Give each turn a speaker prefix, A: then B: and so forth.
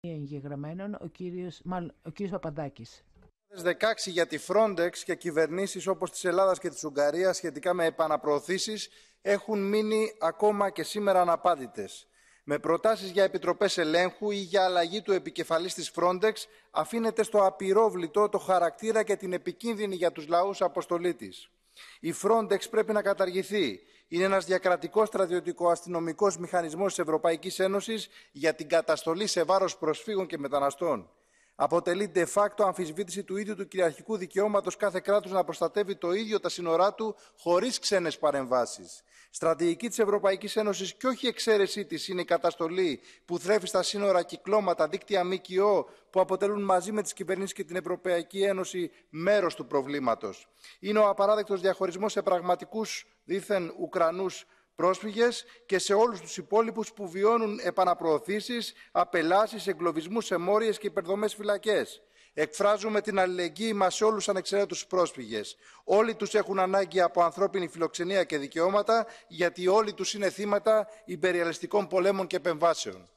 A: εγγεγραμμένων ο κύριος, μάλλον, ο κύριος για τη Frontex και κυβερνήσεις όπως της Ελλάδας και της Ουγγαρίας σχετικά με επαναπροωθήσεις έχουν μείνει ακόμα και σήμερα αναπάντητες. Με προτάσεις για επιτροπές ελέγχου ή για αλλαγή του επικεφαλής της Frontex αφήνεται στο απειρόβλητο το χαρακτήρα και την επικίνδυνη για τους λαούς αποστολή της. Η Frontex πρέπει να καταργηθεί. Είναι ένας διακρατικός στρατιωτικο-αστυνομικός μηχανισμός της Ευρωπαϊκής Ένωσης για την καταστολή σε βάρος προσφύγων και μεταναστών αποτελεί de facto αμφισβήτηση του ίδιου του κυριαρχικού δικαιώματος κάθε κράτους να προστατεύει το ίδιο τα σύνορά του χωρίς ξένες παρεμβάσεις. Στρατηγική της Ευρωπαϊκής Ένωσης και όχι εξαίρεσή της είναι η καταστολή που θρέφει στα σύνορα κυκλώματα, δίκτυα ΜΚΟ που αποτελούν μαζί με τις κυβερνήσεις και την Ευρωπαϊκή Ένωση μέρος του προβλήματος. Είναι ο απαράδεκτος διαχωρισμός σε πραγματικούς δίθεν Ουκρανούς πρόσφυγες και σε όλους τους υπόλοιπους που βιώνουν επαναπροωθήσεις, απελάσεις, εγκλωβισμούς σε μόριες και υπερδομές φυλακές. Εκφράζουμε την αλληλεγγύη μας σε όλους τους ανεξαιρέτους πρόσφυγες. Όλοι τους έχουν ανάγκη από ανθρώπινη φιλοξενία και δικαιώματα, γιατί όλοι τους είναι θύματα υπεριαλιστικών πολέμων και επεμβάσεων.